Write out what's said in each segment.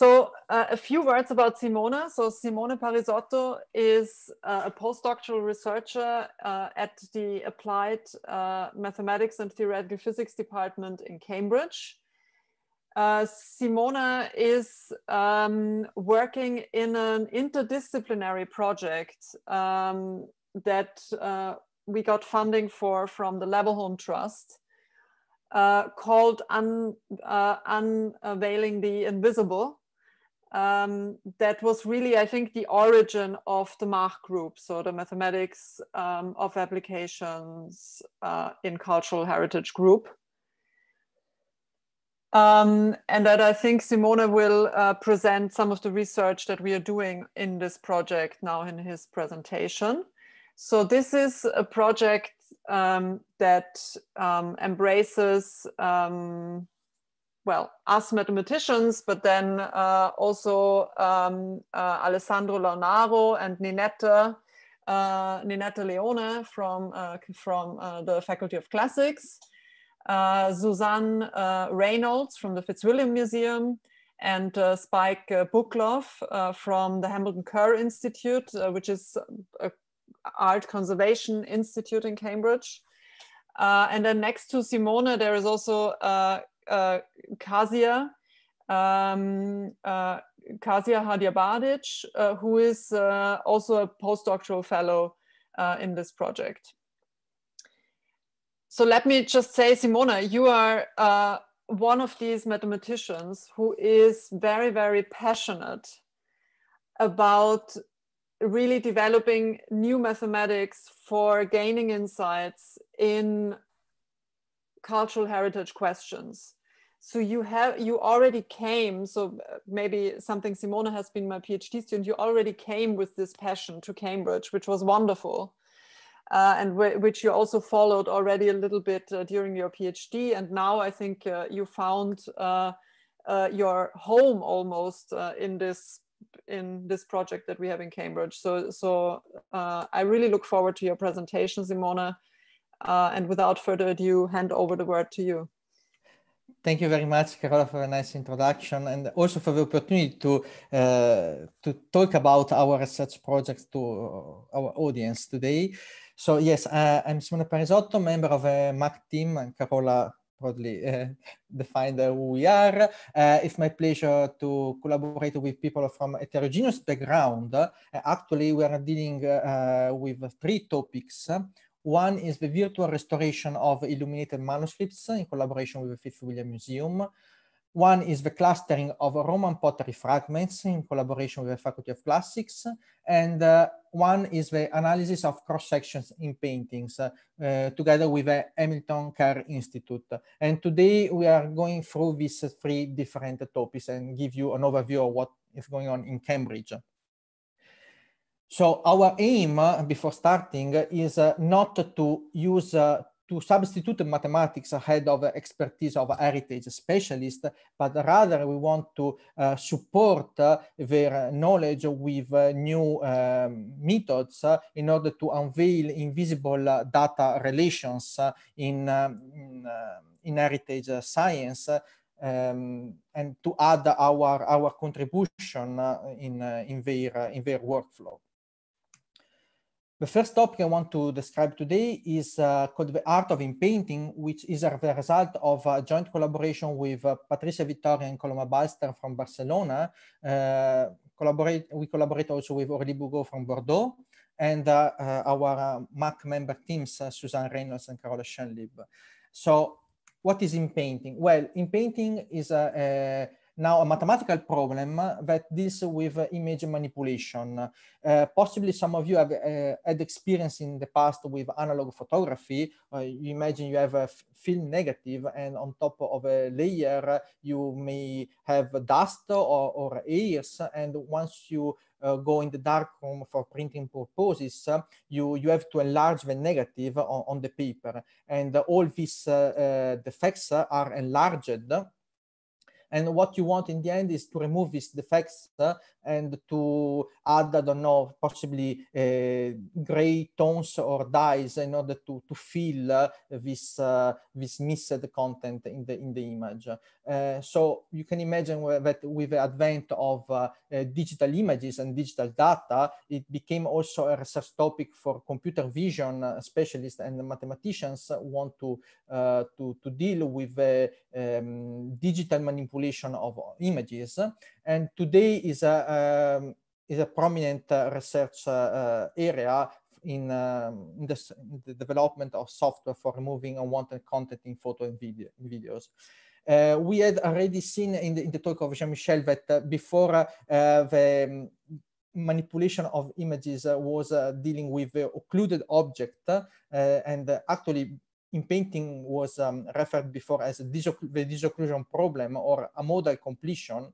So, uh, a few words about Simone. So, Simone Parisotto is uh, a postdoctoral researcher uh, at the Applied uh, Mathematics and Theoretical Physics Department in Cambridge. Uh, Simona is um, working in an interdisciplinary project um, that uh, we got funding for from the Laberholm Trust. called un, Unveiling the Invisible, um, that was really, I think, the origin of the Mach group, so the mathematics um, of applications uh, in cultural heritage group. Um, and that I think Simone will uh, present some of the research that we are doing in this project now in his presentation. So this is a project um, that um, embraces um, well, us mathematicians, but then uh, also um, uh, Alessandro Launaro and Ninette, uh, Ninette Leone from, uh, from uh, the Faculty of Classics, uh, Suzanne Reynolds from the Fitzwilliam Museum, and Spike Bukloff from the Hamilton Kerr Institute, which is an art conservation institute in Cambridge. Uh, and then next to Simone, there is also uh, uh, Kazia, um, uh, Kazia Hadjabadic, uh, who is uh, also a postdoctoral fellow uh, in this project. So let me just say, Simona, you are uh, one of these mathematicians who is very, very passionate about really developing new mathematics for gaining insights in cultural heritage questions so you have you already came so maybe something simona has been my phd student you already came with this passion to cambridge which was wonderful uh, and which you also followed already a little bit uh, during your phd and now i think uh, you found uh, uh, your home almost uh, in this in this project that we have in cambridge so so i really look forward to your presentation simona uh, and without further ado, hand over the word to you. Thank you very much, Carola, for a nice introduction and also for the opportunity to uh, to talk about our research project to our audience today. So yes, uh, I'm Simone Parisotto, member of a MAC team, and Carola broadly uh, defined who we are. Uh, it's my pleasure to collaborate with people from heterogeneous background. Uh, actually, we are dealing uh, with three topics. One is the virtual restoration of illuminated manuscripts in collaboration with the Fifth William Museum. One is the clustering of Roman pottery fragments in collaboration with the Faculty of Classics. And uh, one is the analysis of cross sections in paintings uh, together with the Hamilton Kerr Institute. And today we are going through these three different topics and give you an overview of what is going on in Cambridge. So our aim uh, before starting uh, is uh, not to use to substitute mathematics ahead of expertise of heritage specialists, but rather we want to uh, support uh, their knowledge with uh, new um, methods in order to unveil invisible data relations in, um, in, in, heritage science um, and to add our, our contribution in, in, their, in their workflow. The first topic I want to describe today is uh, called the art of inpainting, which is a, the result of a joint collaboration with uh, Patricia Vittoria and Coloma Balster from Barcelona. Uh, collaborate, we collaborate also with Aurélie Bougot from Bordeaux and uh, uh, our uh, MAC member teams, Suzanne Reynolds and Carola Schenlib. So what is inpainting? Well, inpainting is a, a now a mathematical problem that deals with image manipulation. Uh, possibly some of you have uh, had experience in the past with analog photography. Uh, you imagine you have a film negative and on top of a layer, you may have dust or, or airs. And once you uh, go in the darkroom for printing purposes, uh, you, you have to enlarge the negative on, on the paper. And all these uh, uh, defects are enlarged and what you want in the end is to remove these defects uh, and to add, I don't know, possibly uh, gray tones or dyes in order to, to fill uh, this, uh, this missed content in the, in the image. Uh, so you can imagine that with the advent of uh, digital images and digital data, it became also a research topic for computer vision specialists and mathematicians want to, to, to deal with um, digital manipulation manipulation of images. And today is a, um, is a prominent uh, research uh, uh, area in, um, in, this, in, the development of software for removing unwanted content in photo and video, videos. Uh, we had already seen in the, in the talk of Jean-Michel that uh, before uh, the um, manipulation of images was dealing with the occluded object and actually in painting was um, referred before as the disocclusion problem or a modal completion.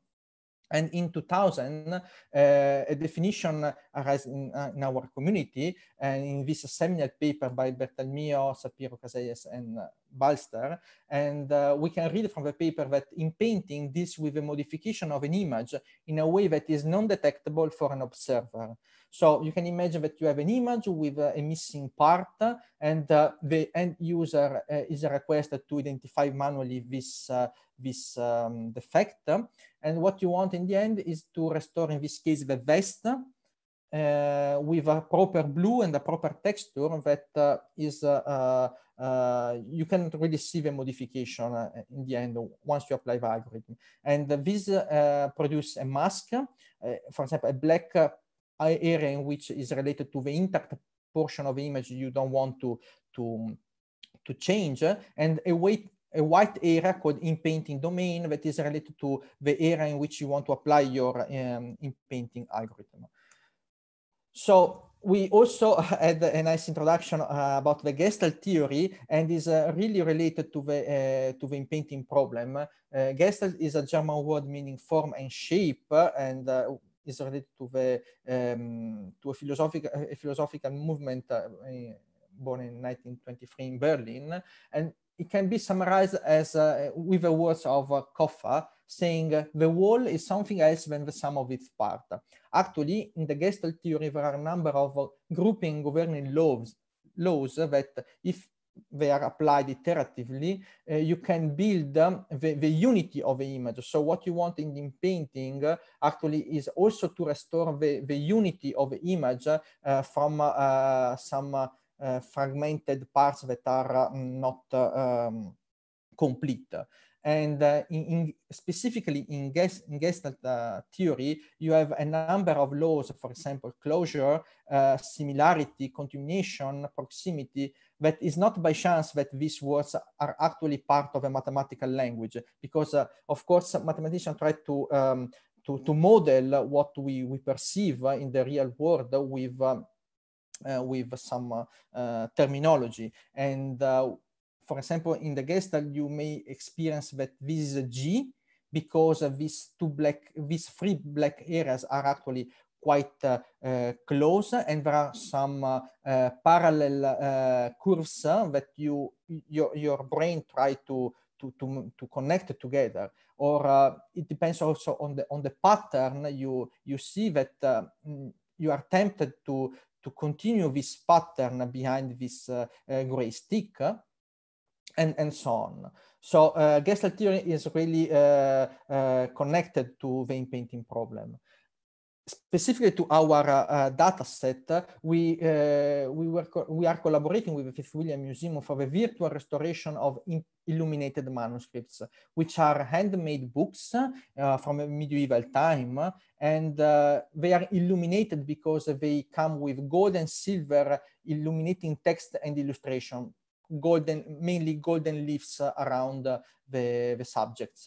And in 2000, uh, a definition arose in, uh, in, our community, and in this seminal paper by Bertalmio, Sapiro Caselles, and uh, Balster. And uh, we can read from the paper that in painting, this with a modification of an image in a way that is non detectable for an observer. So you can imagine that you have an image with uh, a missing part and uh, the end user uh, is requested to identify manually this, this um, defect. And what you want in the end is to restore, in this case, the vest uh, with a proper blue and a proper texture that uh, is uh, you can really see the modification in the end once you apply the algorithm. And this produce a mask, for example, a black area in which is related to the intact portion of the image you don't want to, to, to change, and a white, a white area called painting domain that is related to the area in which you want to apply your um, painting algorithm. So we also had a nice introduction uh, about the Gestalt theory and is uh, really related to the, uh, to the painting problem. Uh, Gestalt is a German word meaning form and shape uh, and uh, is related to the um, ehm, to a philosophical a eh, philosophical movement uh, born in 1923 in Berlin, and it can be summarized as uh, with the words of uh, Koffa saying the wall is something else than the sum of its parts. Actually, in the Gestalt theory, there are a number of uh, grouping governing laws laws that if they are applied iteratively, uh, you can build um, the, the, unity of the image. So what you want in, in painting uh, actually is also to restore the, the unity of the image uh, from uh, some uh, fragmented parts that are uh, not um, complete. And uh, in, in specifically in, gas, in Gestalt uh, theory, you have a number of laws, for example, closure, uh, similarity, continuation, proximity, that is not by chance that these words are actually part of a mathematical language, because uh, of course mathematicians try to, um, to, to model what we, we perceive in the real world with, um, uh, with some uh, terminology. And uh, for example, in the Gestalt, you may experience that this is a G because these two black, these three black areas are actually quite uh, uh, close and there are some uh, parallel curves that you your, your brain try to to, to, to connect together or uh, it depends also on the on the pattern you you see that uh, you are tempted to to continue this pattern behind this uh, gray stick and and so on so uh, theory is really connected to the painting problem specifically to our uh, data set, we, uh, we, were we are collaborating with the Fifth William Museum for the virtual restoration of illuminated manuscripts, which are handmade books uh, from medieval time. And uh, they are illuminated because they come with gold and silver illuminating text and illustration, golden, mainly golden leaves around the, the subjects.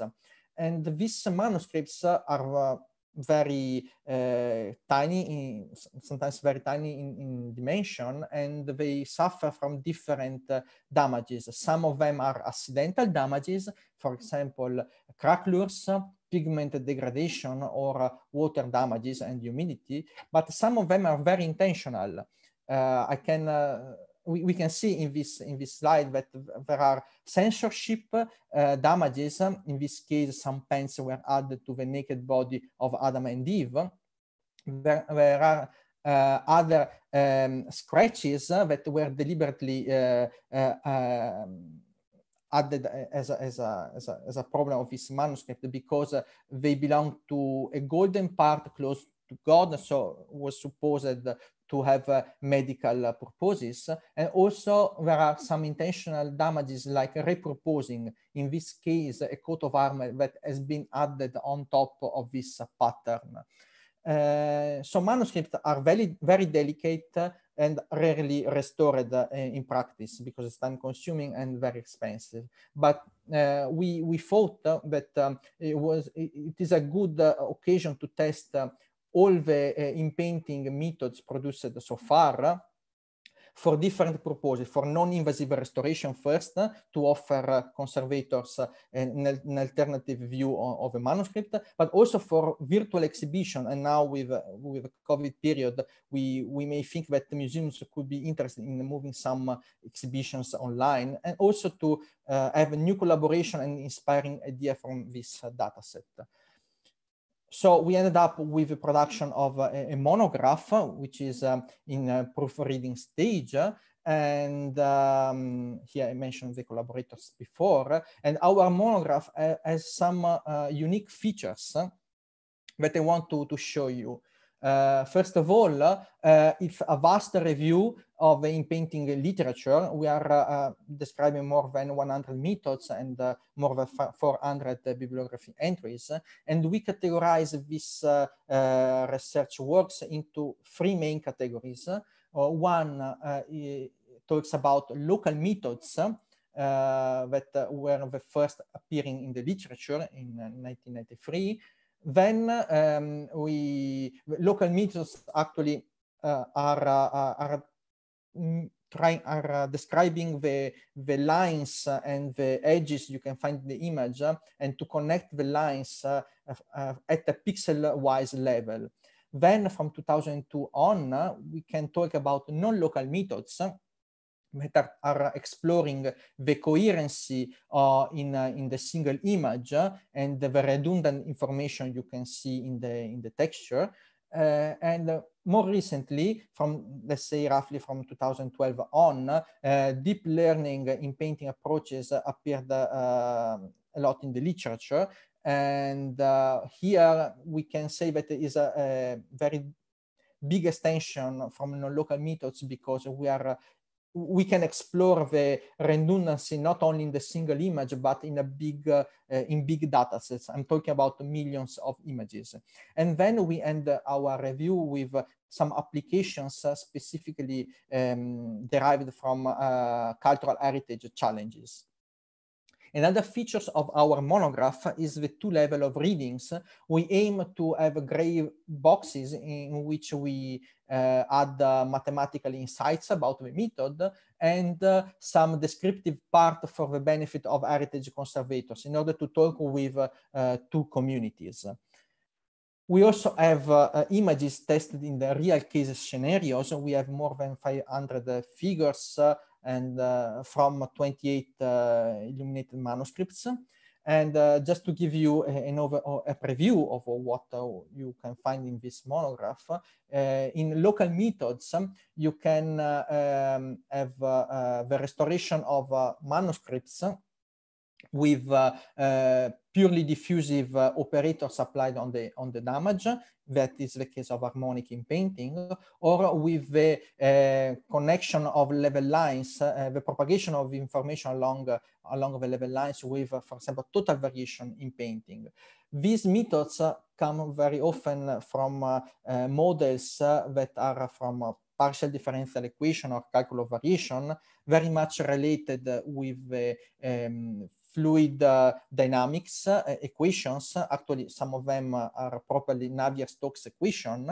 And these manuscripts are uh, very uh, tiny, in, sometimes very tiny in, in, dimension, and they suffer from different uh, damages. Some of them are accidental damages, for example, cracklures, pigment degradation, or uh, water damages and humidity, but some of them are very intentional. Uh, I can uh, we, we can see in this in this slide that there are censorship uh, damages. In this case, some pens were added to the naked body of Adam and Eve. There, there are uh, other um, scratches uh, that were deliberately uh, uh, um, added as a, as, a, as, a, as a problem of this manuscript because they belong to a golden part close to God, so was supposed to have uh, medical uh, purposes. And also there are some intentional damages like repurposing, in this case, a coat of armor that has been added on top of this uh, pattern. so manuscripts are very, very delicate and rarely restored uh, in practice because it's time consuming and very expensive. But uh, we, we thought that um, it, was, it is a good uh, occasion to test all the uh, eh, inpainting methods produced so far for different purposes, for non-invasive restoration first, uh, to offer uh, conservators uh, an, an, alternative view of a manuscript, but also for virtual exhibition. And now with, with the COVID period, we, we may think that the museums could be interested in moving some exhibitions online and also to eh, have a new collaboration and inspiring idea from this data set so we ended up with a production of a, a monograph, which is um, in proofreading stage. And um, here I mentioned the collaborators before. And our monograph has some uh, unique features that I want to, to show you. Uh, first of all, uh, it's a vast review of the painting literature. We are uh, uh describing more than 100 methods and uh, more than 400 uh, bibliography entries. And we categorize these research works into three main categories. one talks about local methods that were the first appearing in the literature in 1993. Then um, we local meters actually uh, are, uh, are trying are uh, describing the the lines uh, and the edges you can find the image uh, and to connect the lines uh, at the pixel wise level. Then from 2002 on, we can talk about non-local methods meta are exploring the coherency uh, in uh, in the single image uh, and the redundant information you can see in the in the texture. Uh, and uh, more recently, from let's say roughly from 2012 on, uh, deep learning in painting approaches appeared a lot in the literature. And here we can say that it is a, a very big extension from non-local methods because we are we can explore the redundancy not only in the single image but in a big uh, in big data sets i'm talking about millions of images and then we end our review with some applications uh, specifically um, derived from uh, cultural heritage challenges Another features of our monograph is the two level of readings. We aim to have gray boxes in which we uh, add uh, mathematical insights about the method and uh, some descriptive part for the benefit of heritage conservators in order to talk with uh, two communities. We also have uh, uh images tested in the real case scenarios. We have more than 500 uh, figures, uh, and uh, from 28 uh, illuminated manuscripts. And uh, just to give you a, an over, a preview of what you can find in this monograph, in local methods, um, you can um, have the restoration of manuscripts with purely diffusive uh, operators applied on the on the damage. That is the case of harmonic in painting, or with the uh, connection of level lines, uh, the propagation of information along uh, along the level lines with, uh, for example, total variation in painting. These methods uh, come very often from models that are from partial differential equation or calculus variation, very much related with the um, fluid uh, dynamics uh, equations. Actually, some of them are properly Navier-Stokes equation.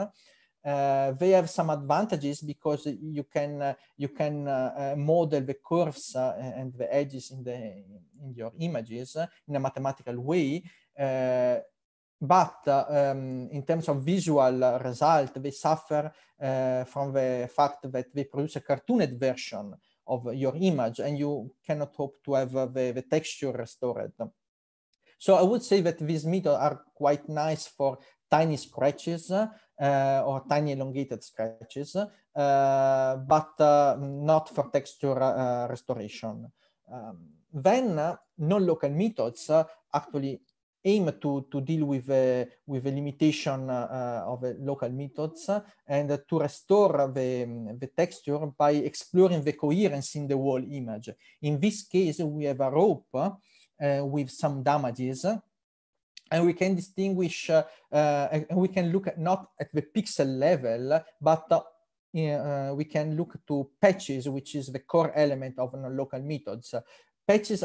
Uh, they have some advantages because you can uh, you can uh, uh model the curves and the edges in the in your images in a mathematical way. but um, in terms of visual result, they suffer from the fact that they produce a cartooned version of your image and you cannot hope to have uh, the, the texture restored. So I would say that these methods are quite nice for tiny scratches uh, or tiny elongated scratches, uh, but uh, not for texture uh, restoration. Um, then uh, non-local methods actually aim to, to deal with uh, a, with the limitation uh, uh of uh, local methods and to restore the, um, the texture by exploring the coherence in the whole image. In this case, we have a rope uh, with some damages and we can distinguish, uh, and we can look at not at the pixel level, but we can look to patches, which is the core element of non-local methods patches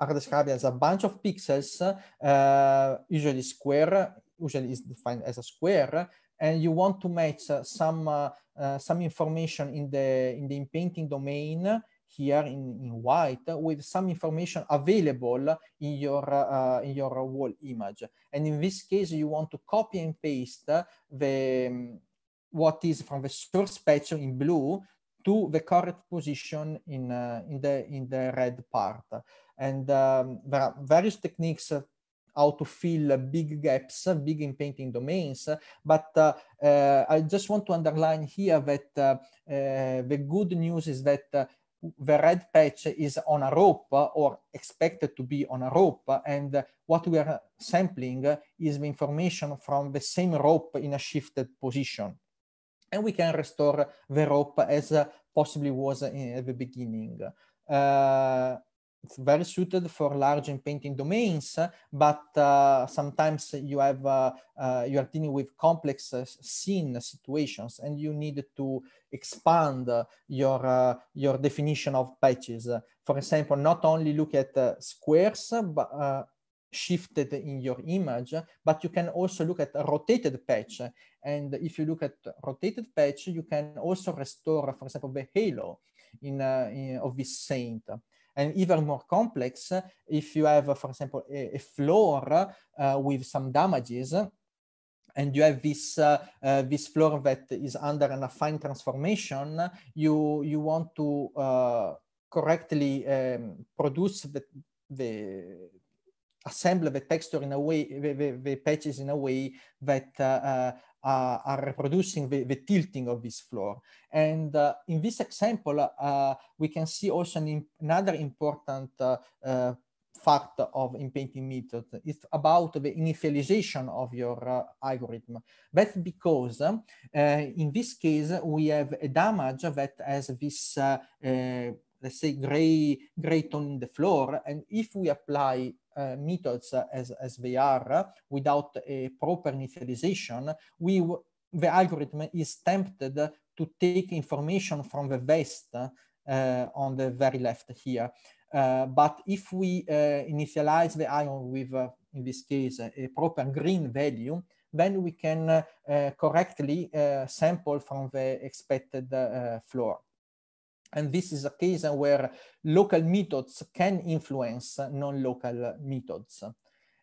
are described as a bunch of pixels, uh, usually square, usually is defined as a square, and you want to match uh, some uh, uh, some information in the in the inpainting domain here in, in white with some information available in your uh, in your wall image and in this case you want to copy and paste the um, what is from the source patch in blue to the correct position in uh, in the in the red part and um, there are various techniques uh, how to fill uh, big gaps, uh, big in painting domains. But uh, uh, I just want to underline here that uh, the good news is that the red patch is on a rope or expected to be on a rope. And what we are sampling is the information from the same rope in a shifted position. And we can restore the rope as possibly was in, at the beginning it's very suited for large and painting domains, but uh, sometimes you have uh, uh, you are dealing with complex uh, scene situations, and you need to expand your uh, your definition of patches. For example, not only look at uh, squares, but shifted in your image, but you can also look at a rotated patch. And if you look at rotated patch, you can also restore, for example, the halo in, in of this saint and even more complex if you have, uh, for example, a, a floor uh, with some damages and you have this uh, uh, this floor that is under an affine transformation, you you want to uh, correctly um, produce the, the assemble the texture in a way the, the, the patches in a way that uh, uh, are reproducing the, the, tilting of this floor. And uh, in this example, uh, we can see also an imp another important uh, uh, fact of inpainting method. It's about the initialization of your uh, algorithm. That's because in this case, we have a damage that has this let's say gray gray tone in the floor and if we apply uh, methods as, as they are without a proper initialization, we the algorithm is tempted to take information from the vest uh, on the very left here. Uh, but if we uh, initialize the ion with, uh, in this case, a proper green value, then we can uh, correctly uh, sample from the expected floor. And this is a case where local methods can influence non-local methods.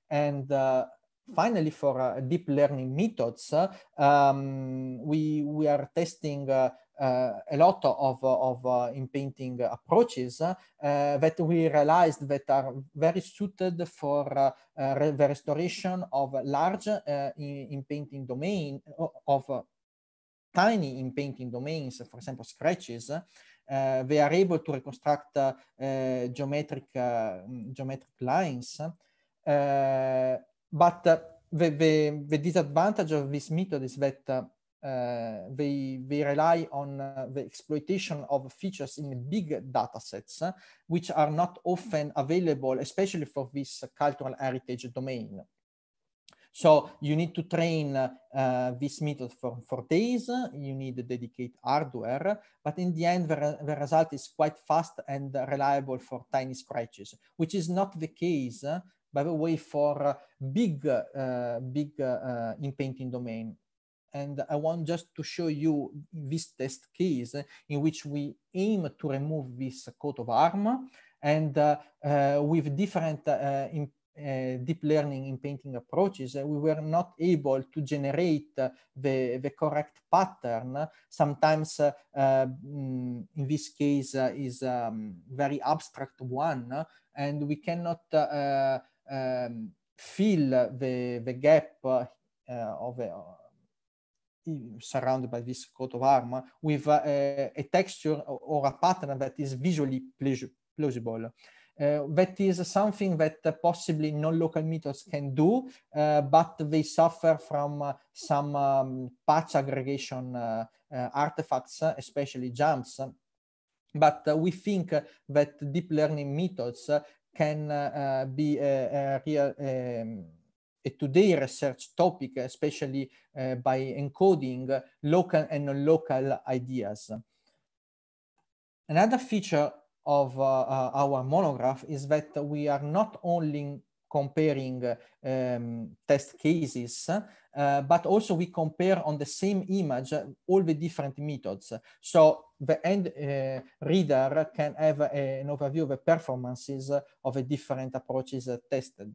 And uh, finally, for uh, deep learning methods, um, we, we are testing uh, uh a lot of, of uh, inpainting approaches uh, that we realized that are very suited for uh, uh, the restoration of large inpainting domain of tiny inpainting domains, for example, scratches, Eh, they are able to reconstruct eh, geometric eh, geometric lines. but the, the, the, disadvantage of this method is that uh, they, they rely on uh, the exploitation of features in big data sets, uh, which are not often available, especially for this cultural heritage domain. So you need to train uh, this method for, for days, you need dedicated hardware, but in the end, the, the result is quite fast and reliable for tiny scratches, which is not the case, uh, by the way, for uh, big, uh, big uh, uh, in painting domain. And I want just to show you this test case in which we aim to remove this coat of arm and uh, uh, with different uh, Eh, deep learning in painting approaches, uh, we were not able to generate uh, the, the correct pattern. Sometimes, mm, in this case, is a um, very abstract one, and we cannot um, fill the, the gap of a, surrounded by this coat of armor with a, a texture or a pattern that is visually plausible. Uh, that is something that possibly non-local meters can do, uh, but they suffer from uh, some um, patch aggregation artifacts, especially jumps. But we think that deep learning methods can uh, be a, a real um, a today research topic, especially uh, by encoding local and non-local ideas. Another feature of uh, uh, our monograph is that we are not only comparing um, test cases, uh, but also we compare on the same image all the different methods. So the end reader can have a, an overview of the performances of the different approaches tested.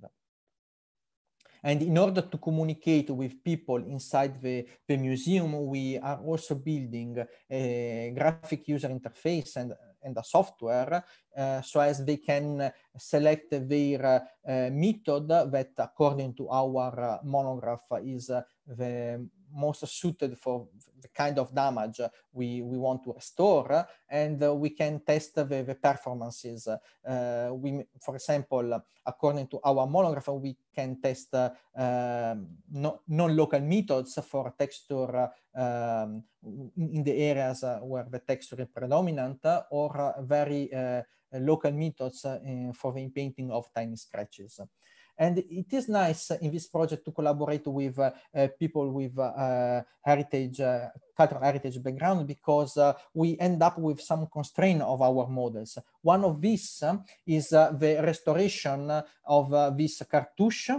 And in order to communicate with people inside the, the museum, we are also building a graphic user interface and and the software eh, so as they can select their eh, method that according to our eh, monograph is the most suited for the kind of damage we, we want to restore and uh, we can test the, the performances. Uh, we, for example, according to our monograph, we can test uh, um, no, non-local methods for texture um, in the areas where the texture is predominant or very uh, local methods uh, for the painting of tiny scratches. And it is nice in this project to collaborate with uh, people with uh, heritage, uh, cultural heritage background because we end up with some constraint of our models. One of these um, is the restoration of this cartouche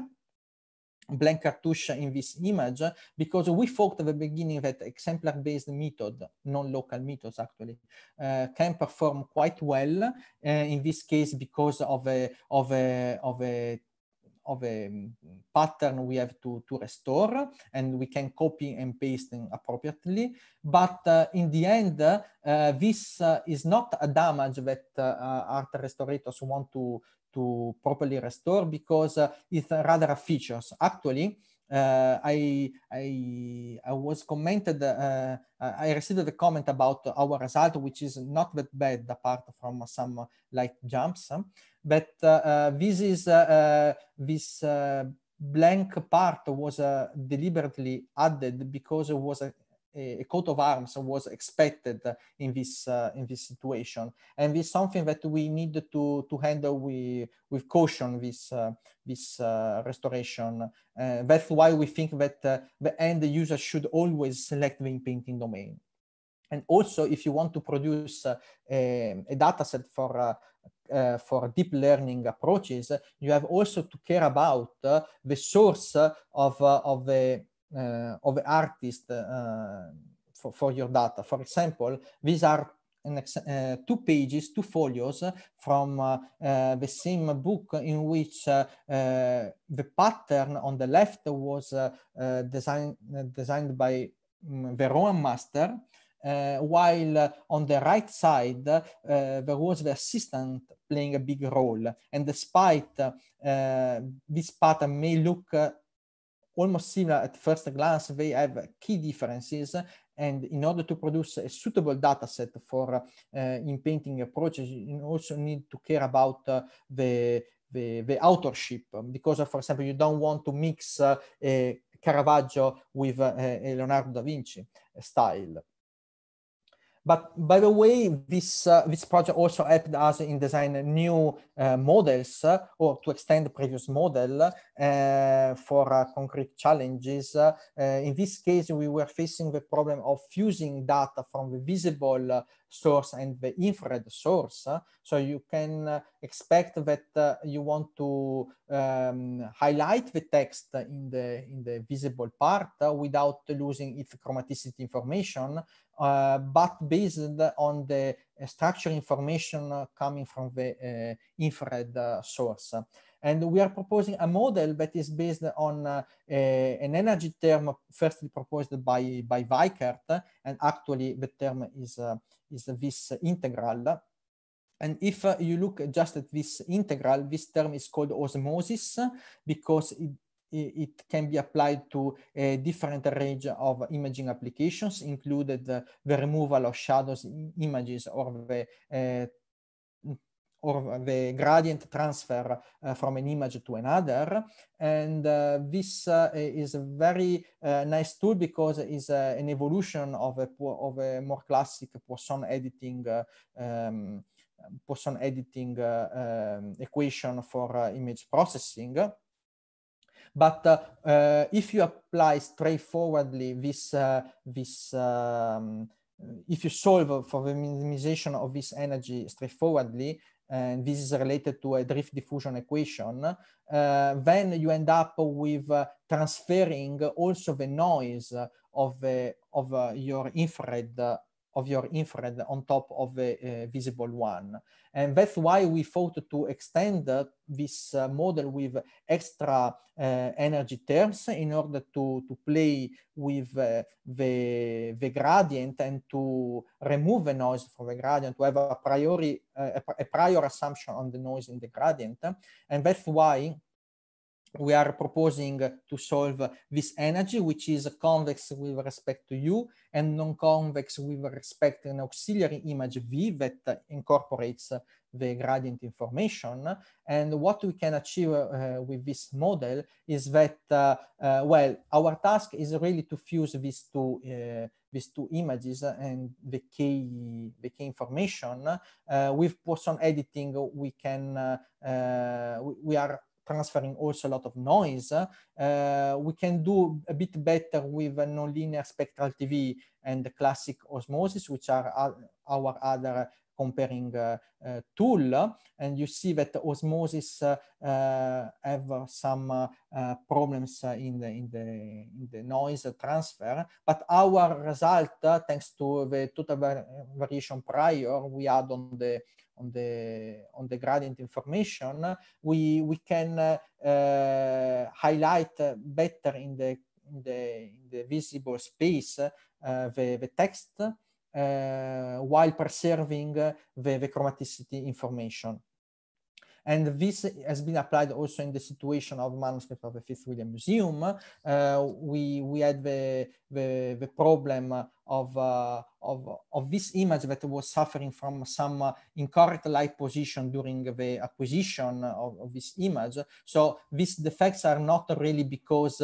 blank cartouche in this image because we thought at the beginning that exemplar-based method, non-local methods actually, uh, can perform quite well uh, in this case because of a, of a, of a of a mm, pattern we have to, to restore and we can copy and paste appropriately. But uh, in the end, uh, this uh, is not a damage that uh, uh, art restorators want to, to properly restore because uh, it's rather a features. Actually, uh, I, I, I was commented, uh, uh I received a comment about our result, which is not that bad apart from some light jumps. But uh, uh, this is, uh, this blank part was deliberately added because it was a, coat of arms was expected in this uh, in this situation, and this is something that we need to to handle with with caution. This uh, this uh, restoration. Uh, that's why we think that uh, the end user should always select the painting domain. And also, if you want to produce uh, a, a dataset for uh, for deep learning approaches, you have also to care about uh, the source of, uh, of the Eh, of artists eh, for, for your data. For example, these are uh, two pages, two folios from uh, uh, the same book in which the pattern on the left was design, designed by um, the Roman master, while on the right side there was the assistant playing a big role. And despite this pattern may look almost similar at first glance, they have key differences. And in order to produce a suitable data set for uh, inpainting approaches, you also need to care about uh, the, the, the, authorship. Because, for example, you don't want to mix uh, Caravaggio with uh, Leonardo da Vinci style. But by the way, this, uh, this project also helped us in designing new uh, models uh, or to extend the previous model uh, for uh, concrete challenges. Uh, in this case, we were facing the problem of fusing data from the visible source and the infrared source. So you can uh, expect that uh, you want to um, highlight the text in the, in the visible part without losing its chromaticity information, uh, but based on the uh, structure information coming from the infrared source. And we are proposing a model that is based on uh, a, eh, an energy term firstly proposed by, by Weichert. And actually the term is, uh, is this integral. And if uh, you look just at this integral, this term is called osmosis because it, it can be applied to a different range of imaging applications, included the, the removal of shadows in images or the uh, or the gradient transfer uh, from an image to another. And uh, this uh, is a very uh, nice tool because it's uh, an evolution of a, of a more classic Poisson editing uh, um, Poisson editing um, equation for image processing. But if you apply straightforwardly this, this um, if you solve for the minimization of this energy straightforwardly, and this is related to a drift diffusion equation, uh, then you end up with uh, transferring also the noise of, of uh, your infrared uh, of your infrared on top of the visible one. And that's why we thought to extend this uh, model with extra uh, energy terms in order to, to play with uh, the, the gradient and to remove the noise from the gradient, to have a, priori, a prior assumption on the noise in the gradient. And that's why we are proposing to solve this energy, which is convex with respect to U and non-convex with respect to an auxiliary image V that incorporates the gradient information. And what we can achieve uh, with this model is that, uh, uh, well, our task is really to fuse these two uh, these two images and the key the key information. Uh, with on editing, we can uh, we are transferring also a lot of noise. Uh, we can do a bit better with nonlinear spectral TV and classic osmosis, which are our other comparing uh, uh, tool. And you see that osmosis uh, have some problems in the, in, the, in the noise transfer. But our result, thanks to the total variation prior, we add on the on the on the gradient information, we we can uh, uh, highlight better in the in the, in the visible space uh, the, the text Eh, while preserving the, the chromaticity information. And this has been applied also in the situation of manuscript of the Fifth William Museum. Uh, we, we had the, the, the problem of, uh, of, of this image that was suffering from some uh, incorrect light position during the acquisition of, of, this image. So these defects are not really because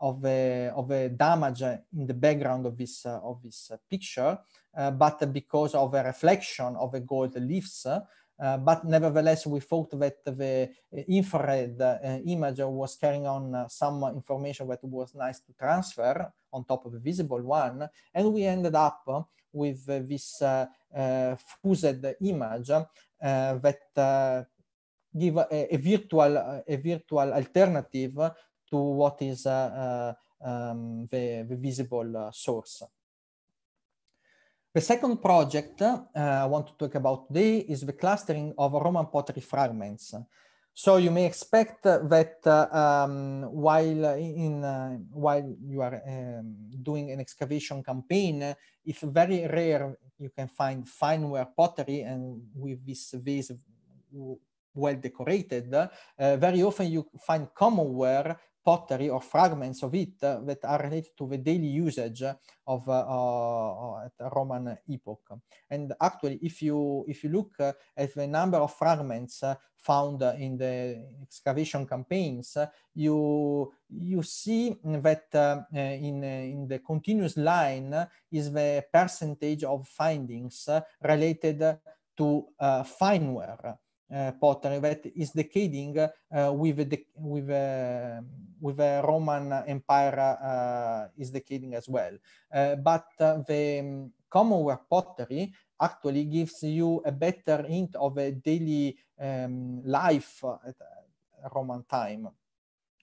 of a, of a damage in the background of this, uh, of this uh, picture, uh, but because of a reflection of a gold leaves, uh, but nevertheless, we thought that the infrared uh, image was carrying on uh, some information that was nice to transfer on top of the visible one. And we ended up with this fused image that give a, a, virtual, a virtual alternative to what is uh, uh, um, the, the, visible uh, source. The second project I want to talk about today is the clustering of Roman pottery fragments. So you may expect that um, while in uh, while you are um, doing an excavation campaign, it's very rare you can find fineware pottery and with this vase well decorated. Uh, very often you find commonware pottery or fragments of it that are related to the daily usage of uh, uh Roman epoch. And actually, if you if you look uh, at the number of fragments uh, found in the excavation campaigns, you you see that uh, in in the continuous line is the percentage of findings related to uh, fineware. Uh, pottery that is decaying uh, with the with a, uh, with a uh, Roman Empire is decaying as well. but the um, commonware pottery actually gives you a better hint of a daily um, life at Roman time.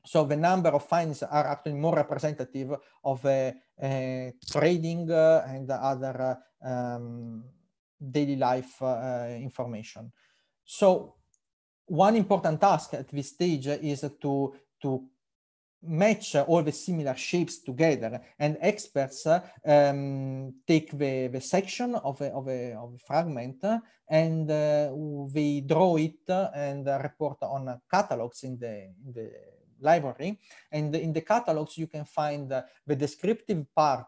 So the number of finds are actually more representative of a, a trading and other um, daily life information. So one important task at this stage is to, to match all the similar shapes together and experts um, take the, the section of a, of a, of a fragment and uh, they draw it and report on catalogs in the, in the library and in the catalogs you can find the descriptive part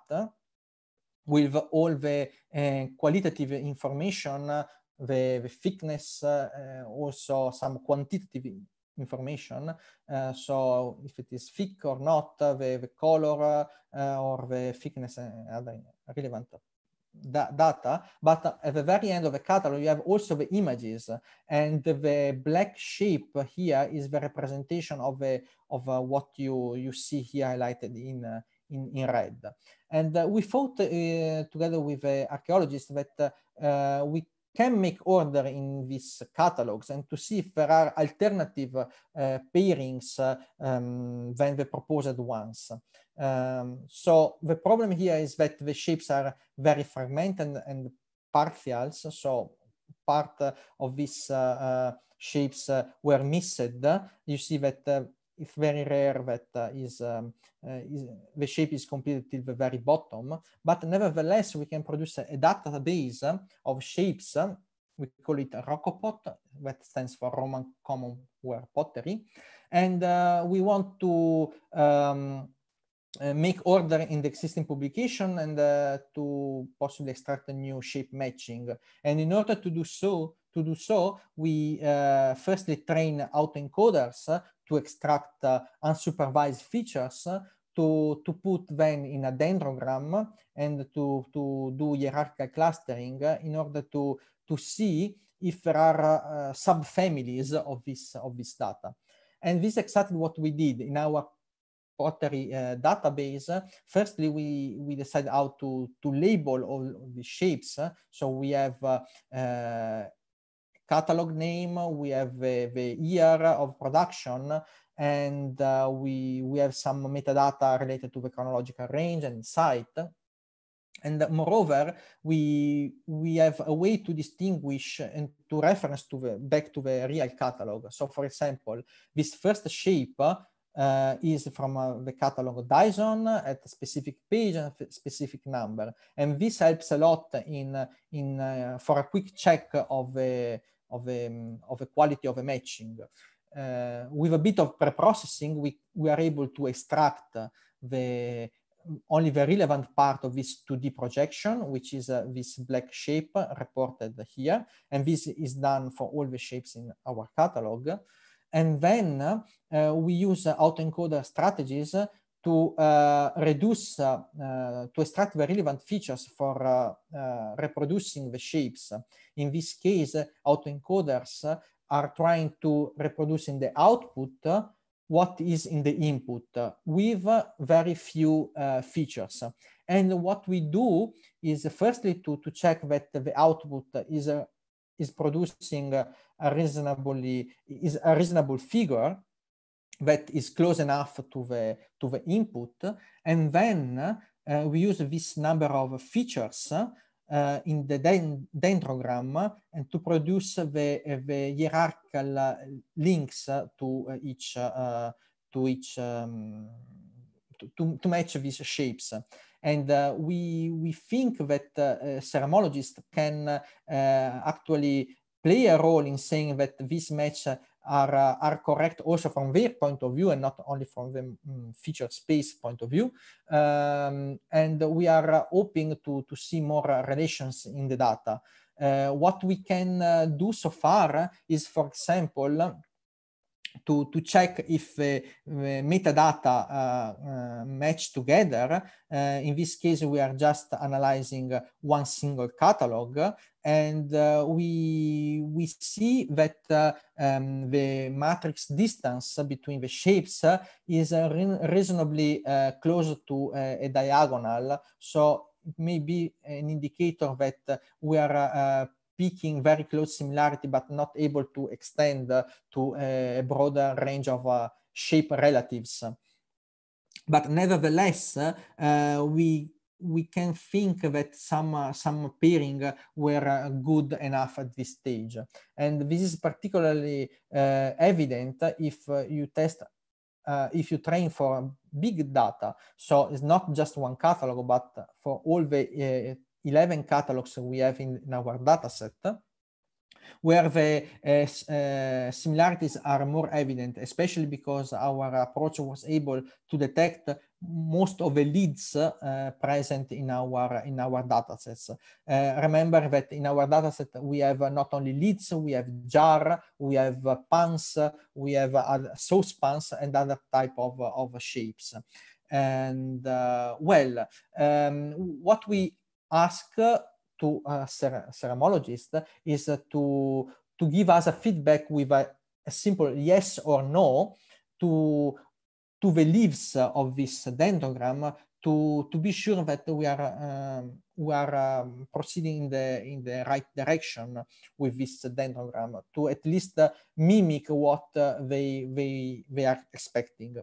with all the uh, qualitative information the, the thickness, uh, also some quantitative information. Uh, so if it is thick or not, uh, the, the color uh, uh or the thickness and other relevant da data. But at the very end of the catalog, you have also the images and the black shape here is the representation of, the, of what you, you see here highlighted in, in, in red. And we thought together with the archaeologists that we can make order in these catalogs and to see if there are alternative uh, pairings um, than the proposed ones. Um, so the problem here is that the shapes are very fragmented and, and partials. So part uh, of these uh, shapes were missed. You see that it's very rare that uh, is, um, uh, is, the shape is completed till the very bottom, but nevertheless, we can produce a, a database of shapes. We call it Rocopot, that stands for Roman Commonware Pottery. And uh, we want to um, uh, make order in the existing publication and uh, to possibly extract a new shape matching. And in order to do so, to do so, we uh, firstly train autoencoders uh, to extract uh, unsupervised features to, to put them in a dendrogram and to, to do hierarchical clustering in order to, to see if there are uh, subfamilies of this, of this data. And this is exactly what we did in our pottery uh, database. Firstly, we, we decided how to, to label all the shapes. So we have uh, uh catalog name, we have uh, the year of production, and uh, we, we have some metadata related to the chronological range and site. And moreover, we, we have a way to distinguish and to reference to the, back to the real catalog. So for example, this first shape uh, is from uh, the catalog Dyson at a specific page and specific number. And this helps a lot in, in, uh, for a quick check of the, of a, um, of a quality of a matching. Uh, with a bit of pre-processing, we, we are able to extract the only the relevant part of this 2D projection, which is uh, this black shape reported here. And this is done for all the shapes in our catalog. And then uh, we use autoencoder strategies to uh, reduce, uh, uh, to extract the relevant features for uh, uh, reproducing the shapes. In this case, autoencoders are trying to reproduce in the output what is in the input with very few uh, features. And what we do is firstly to, to check that the output is, is producing a reasonably, is a reasonable figure that is close enough to the, to the input. And then uh, we use this number of features uh, in the dendrogram and uh, to produce the, uh, the hierarchical uh, links to each, uh, to each, um, to, to match these shapes. And uh, we, we think that uh, seromologists can uh, actually play a role in saying that this match are, uh, are correct also from their point of view and not only from the um, feature space point of view. Um, and we are uh, hoping to, to see more uh, relations in the data. Uh, what we can uh, do so far is, for example, to, to check if the uh, uh, metadata uh, match together. in this case, we are just analyzing one single catalog and uh, we we see that uh, um, the matrix distance between the shapes uh, is re reasonably close to a diagonal so it may be an indicator that we are picking very close similarity but not able to extend to a broader range of uh, shape relatives. But nevertheless, uh, we we can think that some uh, some pairing were uh, good enough at this stage and this is particularly uh, evident if you test if you train for big data so it's not just one catalog but for all the 11 catalogs we have in, in our dataset, where the uh, uh, similarities are more evident, especially because our approach was able to detect most of the leads uh, present in our in our datasets. remember that in our dataset we have not only leads, we have jar, we have pans, we have pans, and other type of, of shapes. And well, um, what we ask to a ser is to, to give us a feedback with a, a simple yes or no to, to the leaves of this dendrogram to, to be sure that we are, um, we are um, proceeding in the, in the right direction with this dendrogram to at least uh, mimic what uh, they, they, they are expecting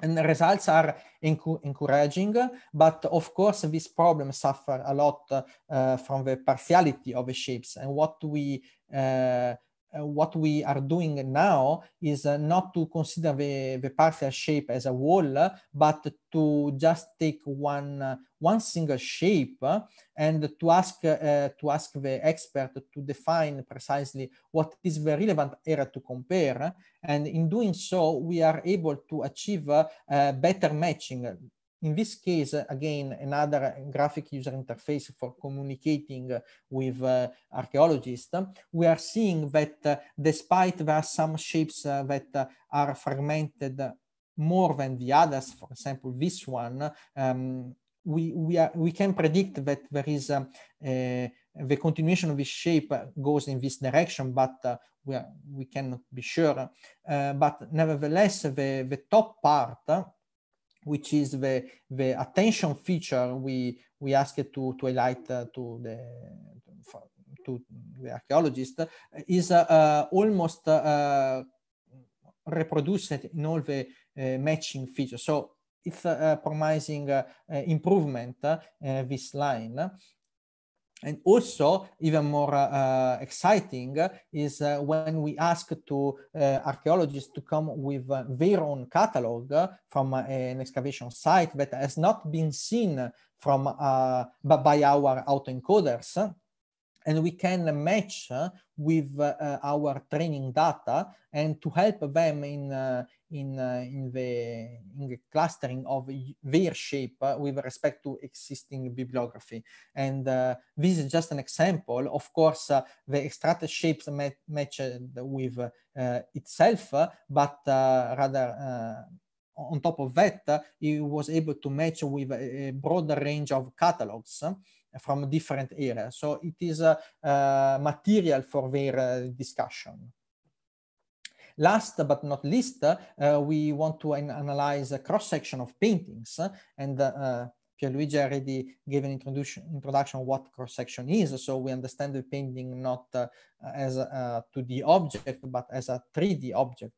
and the results are encouraging, but of course this problem suffer a lot uh, from the partiality of the shapes and what we uh, uh, what we are doing now is uh, not to consider the, the partial shape as a whole, but to just take one, uh, one single shape uh, and to ask, to ask the expert to define precisely what is the relevant area to compare. And in doing so, we are able to achieve better matching in this case, again, another graphic user interface for communicating with uh, archaeologists, we are seeing that uh, despite there are some shapes uh, that uh, are fragmented more than the others, for example, this one, um, we, we, are, we can predict that there is um, the continuation of this shape goes in this direction, but uh, we, are, we cannot be sure. Uh, but nevertheless, the, the top part which is the, the attention feature we, we asked to, to highlight uh, to the to the archaeologist is uh, uh, almost reproduced in all the matching features. So it's a promising improvement this line. And also, even more uh, uh, exciting is uh, when we ask to uh, archaeologists to come with uh, their own catalog uh, from an excavation site that has not been seen from by our autoencoders. And we can match with our training data and to help them in, in, uh, in, the, in the clustering of their shape uh, with respect to existing bibliography. And uh, this is just an example. Of course, the extracted shapes met, matched with itself, but rather on top of that, uh, he was able to match with a, a broader range of catalogs uh, from different areas. So it is uh, material for their discussion. Last but not least, uh, we want to an analyze a cross-section of paintings uh, and uh, Pierluigi already gave an introduction introduction what cross section is, so we understand the painting not uh, as a 2D object but as a 3D object,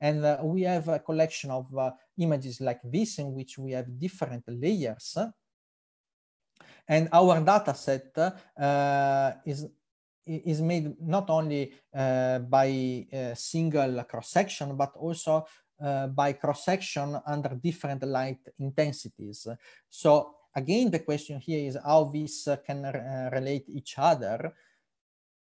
and uh, we have a collection of uh, images like this in which we have different layers, and our data set is is made not only uh, by uh, single cross section, but also uh, by cross section under different light intensities. So again, the question here is how these can uh, relate each other.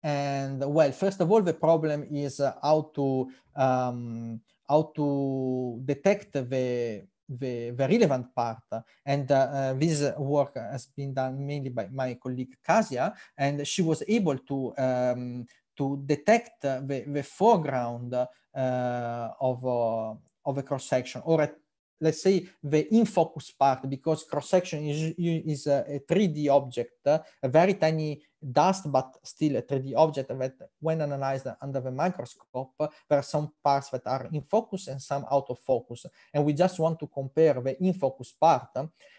And well, first of all, the problem is how to um, how to detect the the, the relevant part. And uh, uh, this work has been done mainly by my colleague Kasia, and she was able to um, to detect the, the foreground uh, of, uh, of a cross section, or at let's say the in-focus part because cross-section is, is a, a 3D object, a very tiny dust, but still a 3D object that when analyzed under the microscope, there are some parts that are in focus and some out of focus. And we just want to compare the in focus part.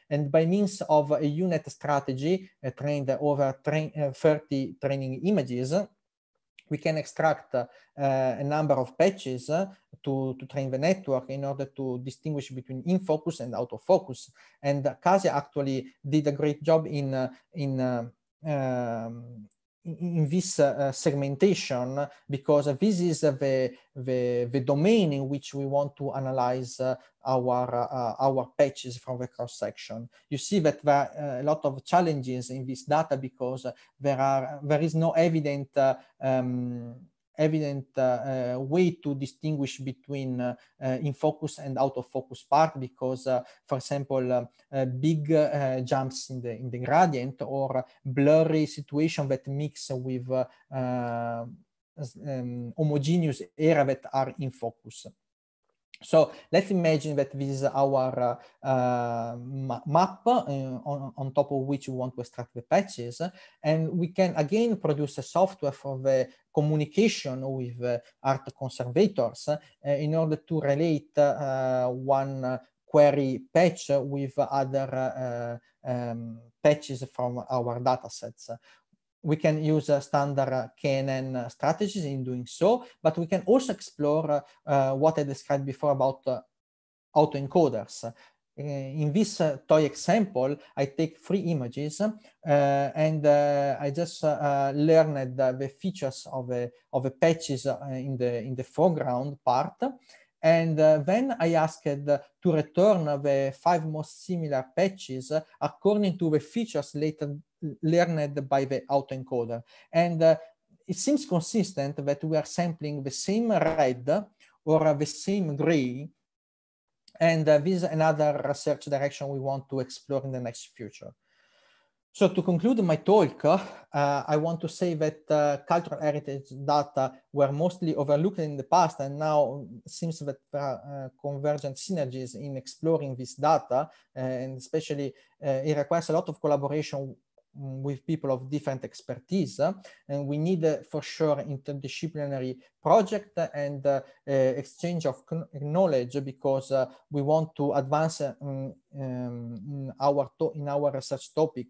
And by means of a unit strategy uh, trained over 30 training images, we can extract uh, a number of patches uh, to, to train the network in order to distinguish between in focus and out of focus. And Kasia actually did a great job in, uh, in uh, um, in this uh, uh, segmentation because this is the, the, the domain in which we want to analyze uh, our uh, our patches from the cross section you see that there are uh, a lot of challenges in this data because there are there is no evident uh, um, evident uh, uh, way to distinguish between uh, in focus and out of focus part because, for example, big jumps in the, in the gradient or blurry situation that mix with um, homogeneous area that are in focus. So let's imagine that this is our uh, map uh, on, on, top of which we want to extract the patches. And we can again produce a software for the communication with uh, art conservators eh, in order to relate uh, one query patch with other uh, um, patches from our datasets. We can use uh, standard KNN strategies in doing so, but we can also explore uh, what I described before about uh, autoencoders. Eh, in this uh, toy example, I take three images uh, and uh, I just learned the features of the of the patches in the in the foreground part. And uh, then I asked to return the five most similar patches according to the features later learned by the autoencoder. And it seems consistent that we are sampling the same red or the same gray and uh, this is another research direction we want to explore in the next future. So to conclude my talk, uh, I want to say that uh, cultural heritage data were mostly overlooked in the past and now seems that there uh, are uh, convergent synergies in exploring this data uh, and especially it requires a lot of collaboration Mm, with people of different expertise. Uh, and we need uh, for sure interdisciplinary project and uh, exchange of knowledge because we want to advance mm, um, in, our in our research topic,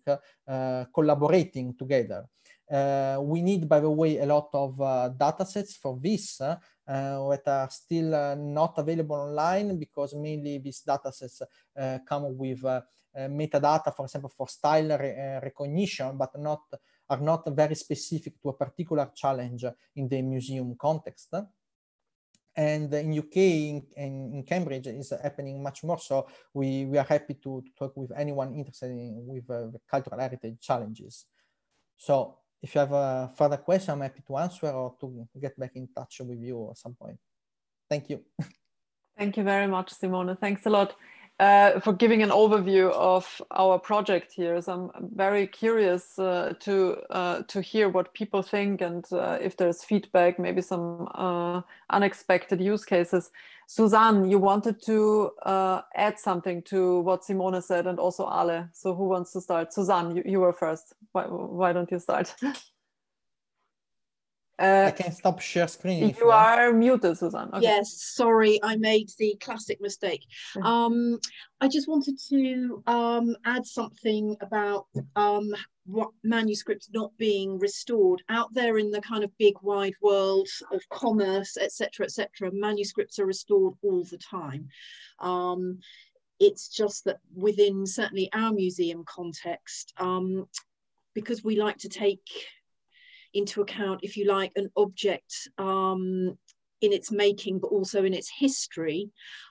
collaborating together. Uh, we need, by the way, a lot of uh, data sets for this uh, uh that are still uh, not available online because mainly these data sets uh, come with metadata, for example, for style re recognition, but not are not very specific to a particular challenge in the museum context. And in UK, in, in Cambridge, is happening much more. So we, we are happy to, to talk with anyone interested in with cultural heritage challenges. So if you have a further question, I'm happy to answer or to get back in touch with you at some point. Thank you. Thank you very much, Simona. Thanks a lot. Uh, for giving an overview of our project here. So I'm very curious uh, to uh, to hear what people think and uh, if there's feedback, maybe some uh, unexpected use cases. Suzanne, you wanted to add something to what Simone said and also Ale. So who wants to start? Suzanne, you, you were first. Why, why don't you start? Uh, I can stop share screen. You are muted, Susan. Okay. Yes, sorry, I made the classic mistake. Mm. Um, I just wanted to um, add something about um, what manuscripts not being restored out there in the kind of big wide world of commerce, etc., etc. manuscripts are restored all the time. Um, it's just that within certainly our museum context, um, because we like to take into account, if you like, an object um, in its making, but also in its history.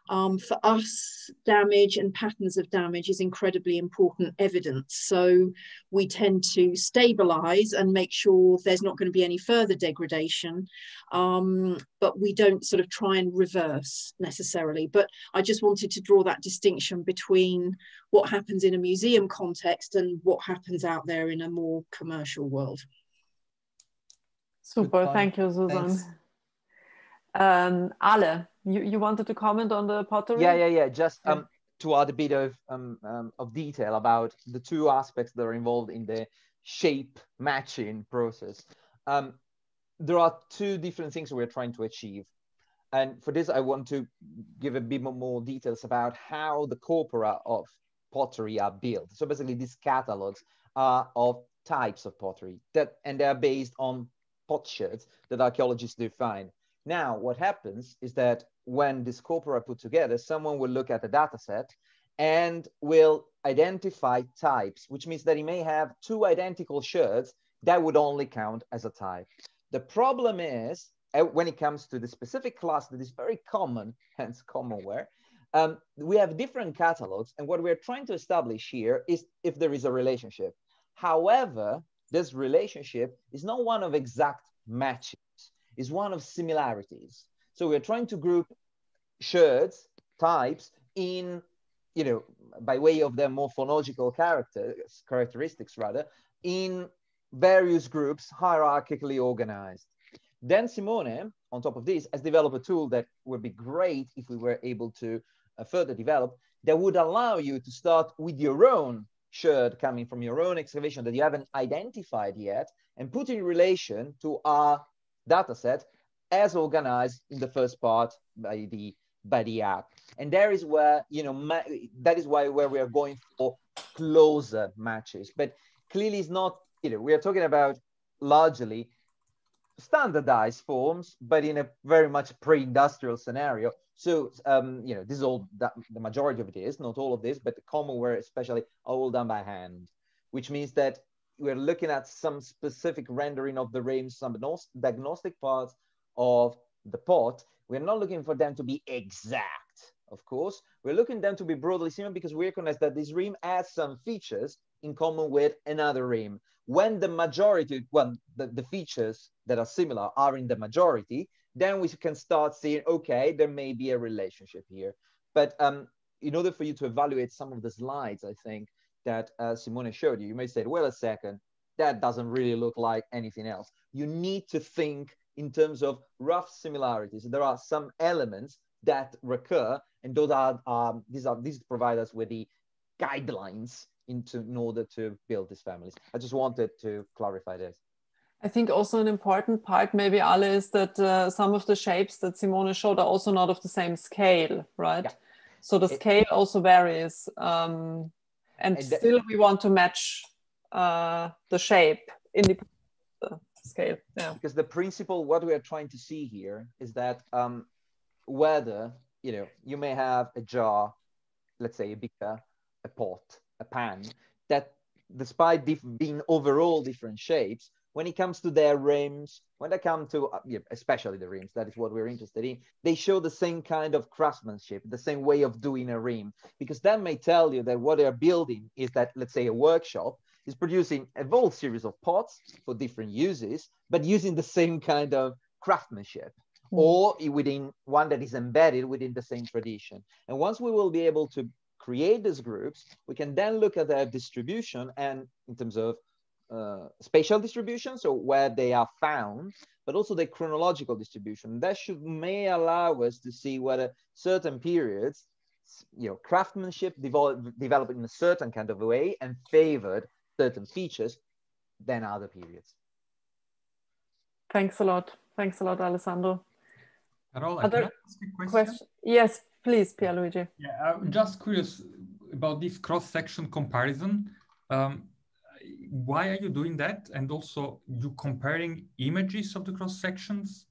Um, for us, damage and patterns of damage is incredibly important evidence. So we tend to stabilize and make sure there's not going to be any further degradation, um, but we don't sort of try and reverse necessarily. But I just wanted to draw that distinction between what happens in a museum context and what happens out there in a more commercial world. Super. Thank you, Susan. Um, Ale, you, you wanted to comment on the pottery? Yeah, yeah, yeah. Just um, to add a bit of, um, um, of detail about the two aspects that are involved in the shape matching process. Um, there are two different things we're trying to achieve. And for this, I want to give a bit more details about how the corpora of pottery are built. So basically, these catalogs are of types of pottery that, and they are based on potsherd that archaeologists do find. Now, what happens is that when this corpora put together, someone will look at the data set and will identify types, which means that he may have two identical shirts that would only count as a type. The problem is uh, when it comes to the specific class that is very common, hence commonware, um, we have different catalogs. And what we're trying to establish here is if there is a relationship. However, this relationship is not one of exact matches, it's one of similarities. So we're trying to group shirts, types in, you know, by way of their morphological characters, characteristics rather, in various groups hierarchically organized. Then Simone, on top of this, has developed a tool that would be great if we were able to uh, further develop that would allow you to start with your own should coming from your own excavation that you haven't identified yet and put in relation to our data set as organized in the first part by the by the app and there is where you know that is why where we are going for closer matches but clearly it's not you know we are talking about largely standardized forms, but in a very much pre-industrial scenario. So, um, you know, this is all that, the majority of it is, not all of this, but the common were especially all done by hand, which means that we're looking at some specific rendering of the rim, some diagnostic parts of the pot. We're not looking for them to be exact, of course. We're looking them to be broadly similar because we recognize that this rim has some features in common with another rim. When the majority, well, the, the features that are similar are in the majority, then we can start seeing, okay, there may be a relationship here. But um, in order for you to evaluate some of the slides, I think that uh, Simone showed you, you may say, well, a second, that doesn't really look like anything else. You need to think in terms of rough similarities. There are some elements that recur, and those are um, these are these provide us with the guidelines into in order to build these families. I just wanted to clarify this. I think also an important part, maybe Ale, is that uh, some of the shapes that Simone showed are also not of the same scale, right? Yeah. So the scale it, also varies. Um, and, and still, we want to match uh, the shape in the scale. Yeah. Because the principle, what we are trying to see here is that um, whether you know you may have a jar, let's say a beaker, a pot, a pan, that despite being overall different shapes, when it comes to their rims, when they come to, uh, yeah, especially the rims, that is what we're interested in, they show the same kind of craftsmanship, the same way of doing a rim, because that may tell you that what they're building is that, let's say, a workshop is producing a whole series of pots for different uses, but using the same kind of craftsmanship mm. or within one that is embedded within the same tradition. And once we will be able to create these groups, we can then look at their distribution and in terms of uh, spatial distribution, so where they are found, but also the chronological distribution. That should may allow us to see whether certain periods, you know, craftsmanship developed developed in a certain kind of way and favored certain features than other periods. Thanks a lot. Thanks a lot, Alessandro. Carol, Other question? question? Yes, please, Pierluigi. Yeah, I'm just curious about this cross-section comparison. Um, why are you doing that? And also, you comparing images of the cross sections.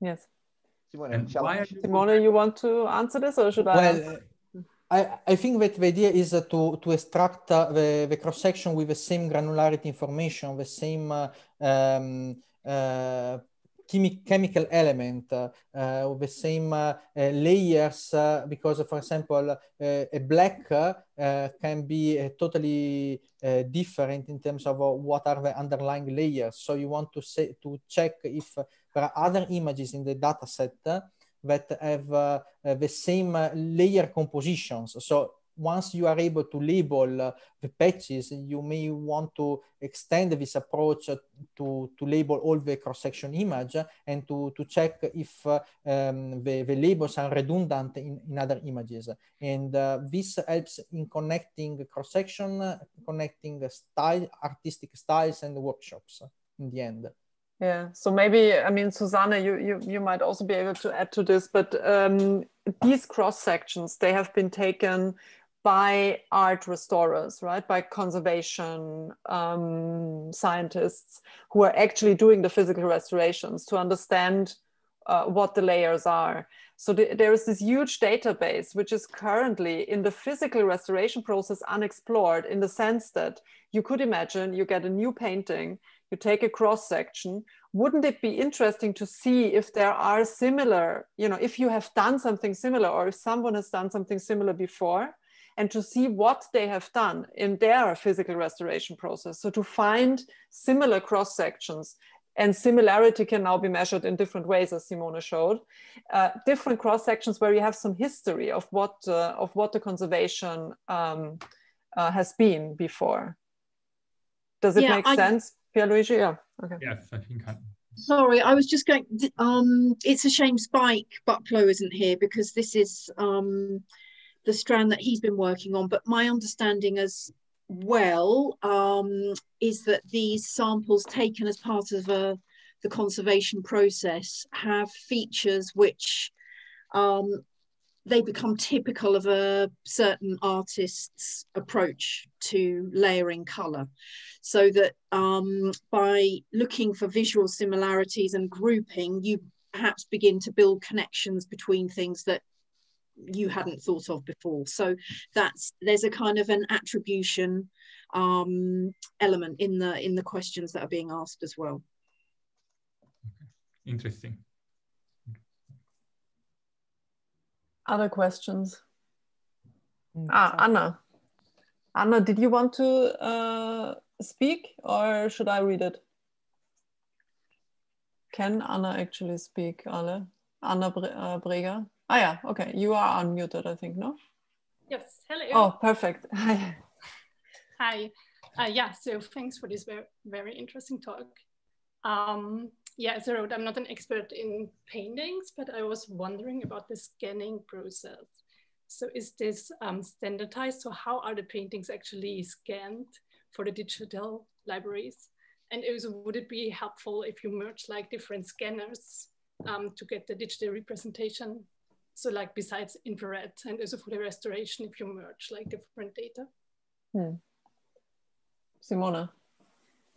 Yes. Simone, and why you... Simone, you want to answer this, or should I? Well, I, I think that the idea is to, to extract uh, the, the cross section with the same granularity information, the same uh, um, uh, chemi- chemical element uh, or the same uh, layers, uh, because for example, a black can be totally different in terms of what are the underlying layers. So you want to say to check if there are other images in the data set that have the same layer compositions. So once you are able to label uh, the patches, you may want to extend this approach uh, to, to label all the cross-section image uh, and to, to check if um, the, the labels are redundant in, in other images. And this helps in connecting cross-section, connecting style, artistic styles and workshops in the end. Yeah, so maybe I mean, Susanne, you you you might also be able to add to this, but um, these cross sections they have been taken by art restorers, right? By conservation um, scientists who are actually doing the physical restorations to understand uh, what the layers are. So th there is this huge database which is currently in the physical restoration process unexplored in the sense that you could imagine you get a new painting, you take a cross section. Wouldn't it be interesting to see if there are similar, you know, if you have done something similar or if someone has done something similar before? and to see what they have done in their physical restoration process. So to find similar cross sections and similarity can now be measured in different ways, as Simona showed. Uh, different cross sections where you have some history of what uh, of what the conservation um, uh, has been before. Does it yeah, make I, sense, Pierluigi? Yeah. Okay. I think. I... Sorry, I was just going. Um, it's a shame Spike Bucklow isn't here because this is um, the strand that he's been working on. But my understanding as well um, is that these samples taken as part of uh, the conservation process have features which um, they become typical of a certain artist's approach to layering colour. So that um, by looking for visual similarities and grouping, you perhaps begin to build connections between things that you hadn't thought of before. So that's there's a kind of an attribution um, element in the in the questions that are being asked as well. Okay. Interesting. Other questions? Mm. ah, Anna. Anna, did you want to uh, speak or should I read it? Can Anna actually speak, Anna? Anna Bre uh, Breger? Ah, yeah, okay. You are unmuted, I think, no? Yes, hello. Oh, perfect. Hi. Hi. Uh, yeah, so thanks for this very, very interesting talk. Um, yeah, as I wrote, I'm not an expert in paintings, but I was wondering about the scanning process. So is this um, standardized? So how are the paintings actually scanned for the digital libraries? And also, would it be helpful if you merge like different scanners um, to get the digital representation so like besides infrared and also for the restoration if you merge like different data. Hmm. Simona,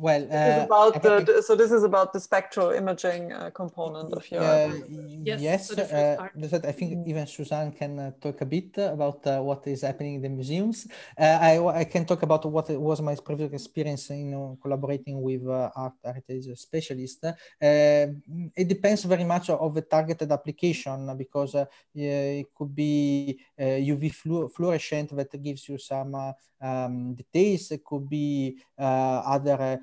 well, uh, about the, so this is about the spectral imaging uh, component of your. Uh, yes, yes so uh, I think mm-hmm. even Suzanne can uh, talk a bit about uh, what is happening in the museums. I, I can talk about what was my previous experience in collaborating with art heritage specialists. it depends very much of the targeted application because it could be UV flu fluorescent that gives you some um, details. It could be other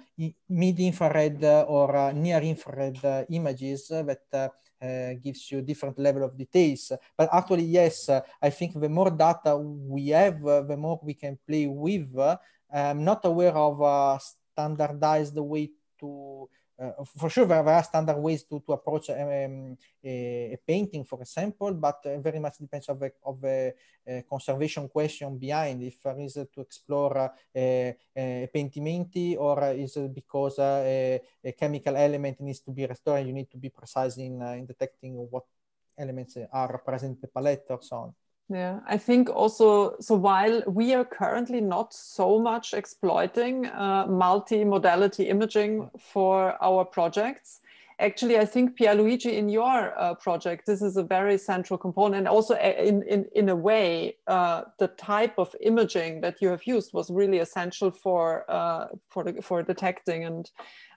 mid-infrared or near-infrared images that uh, gives you different level of details. But actually, yes, uh, I think the more data we have, uh, the more we can play with. I'm not aware of a standardized way to uh, for sure there are standard ways to, to approach um, um, a, a, painting for example but uh, very much depends of the, of the uh, conservation question behind if there is uh, to explore uh, a pentimenti or is it because uh, a, a, chemical element needs to be restored you need to be precise in, in detecting what elements are present in the palette or so on yeah, I think also, so while we are currently not so much exploiting uh, modality imaging for our projects, actually, I think Pierluigi, in your uh, project, this is a very central component. Also, in, in, in a way, uh, the type of imaging that you have used was really essential for, uh, for, the, for detecting and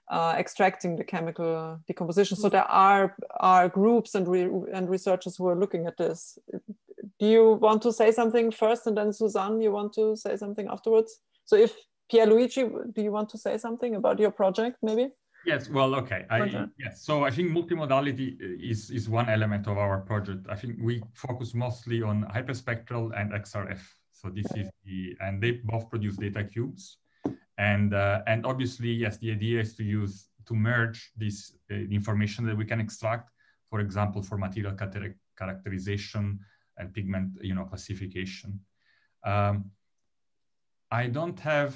uh, extracting the chemical decomposition. So mm-hmm. there are are groups and re and researchers who are looking at this do you want to say something first and then Suzanne, you want to say something afterwards? So if Pierluigi, do you want to say something about your project maybe? Yes, well, okay. I, yes. So I think multimodality is, is one element of our project. I think we focus mostly on hyperspectral and XRF. So this is the, and they both produce data cubes. And, uh, and obviously, yes, the idea is to use, to merge this uh, information that we can extract, for example, for material characterization and pigment you know classification. Um, I don't have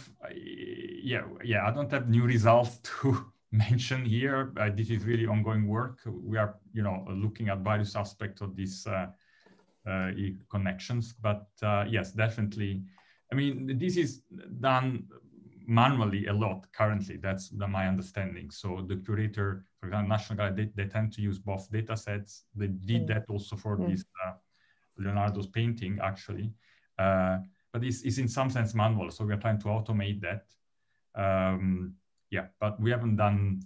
yeah yeah I don't have new results to mention here. Uh, this is really ongoing work. We are you know looking at various aspects of these uh, uh, connections, but uh, yes, definitely. I mean, this is done manually a lot currently. That's the, my understanding. So the curator, for example, National Gallery, they, they, tend to use both data sets. They did mm. that also for mm. this Leonardo's painting, actually. Uh, but it's, it's, in some sense manual, so we are trying to automate that. Um, yeah, but we haven't done.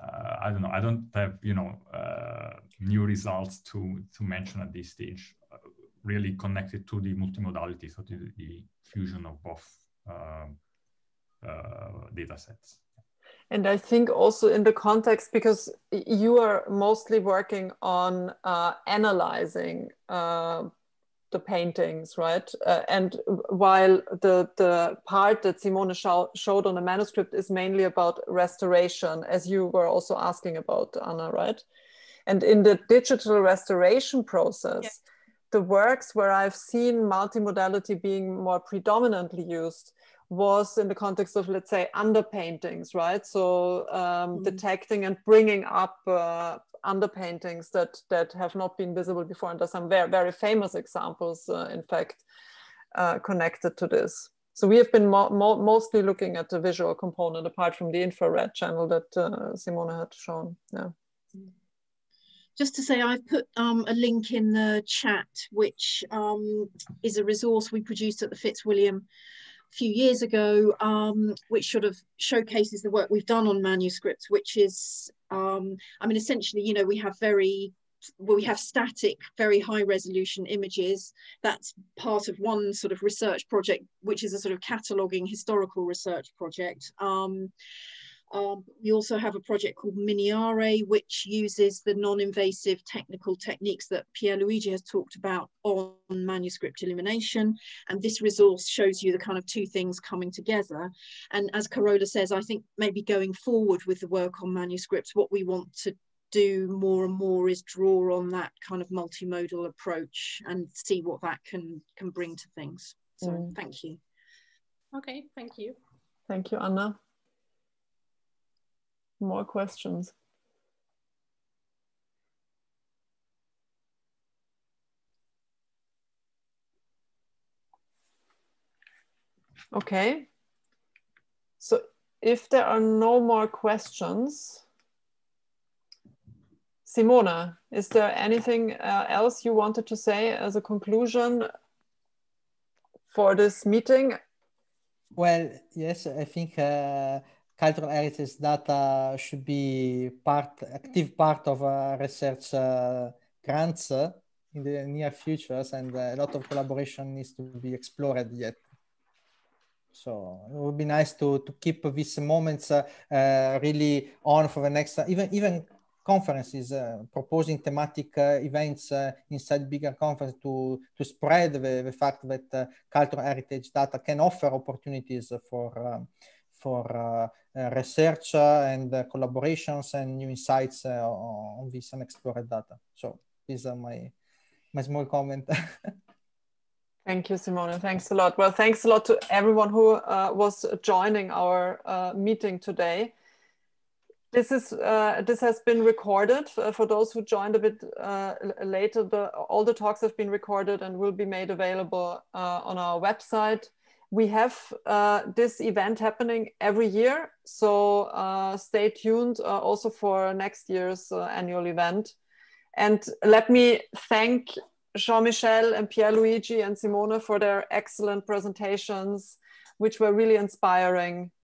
Uh, I don't know. I don't have you know uh, new results to to mention at this stage. Uh, really connected to the multimodality, so to the fusion of both um, uh, data sets. And I think also in the context, because you are mostly working on uh, analyzing uh, the paintings, right? Uh, and while the, the part that Simone showed on the manuscript is mainly about restoration, as you were also asking about, Anna, right? And in the digital restoration process, yeah. the works where I've seen multimodality being more predominantly used was in the context of let's say underpaintings right so um, mm-hmm. detecting and bringing up uh, underpaintings that that have not been visible before and there's some very very famous examples uh, in fact uh, connected to this so we have been mo- mo- mostly looking at the visual component apart from the infrared channel that uh, simona had shown yeah just to say I've put um, a link in the chat, which um, is a resource we produced at the Fitzwilliam few years ago, um, which sort of showcases the work we've done on manuscripts, which is, um, I mean, essentially, you know, we have very well, we have static, very high resolution images. That's part of one sort of research project, which is a sort of cataloging historical research project. Um, um, we also have a project called Miniare, which uses the non-invasive technical techniques that Pierluigi has talked about on manuscript illumination. And this resource shows you the kind of two things coming together. And as Carola says, I think maybe going forward with the work on manuscripts, what we want to do more and more is draw on that kind of multimodal approach and see what that can, can bring to things. So mm. thank you. Okay, thank you. Thank you, Anna more questions? Okay. So if there are no more questions, Simona, is there anything uh, else you wanted to say as a conclusion for this meeting? Well, yes, I think uh, cultural heritage data uh, should be part active part of uh, research uh, grants in the near futures and a lot of collaboration needs to be explored yet. So it would be nice to, to keep these moments uh, uh, really on for the next, uh, even, even conferences, proposing thematic events inside bigger conference to, to spread the, the fact that cultural heritage data can offer opportunities for um, for uh, uh, research uh, and collaborations and new insights on this unexplored data. So these are my, my small comment. Thank you, Simone. Thanks a lot. Well, thanks a lot to everyone who uh, was joining our uh, meeting today. This is uh, this has been recorded for those who joined a bit later. The, all the talks have been recorded and will be made available on our website we have uh, this event happening every year. So uh, stay tuned uh, also for next year's uh, annual event. And let me thank Jean Michel and Pierluigi and Simone for their excellent presentations, which were really inspiring.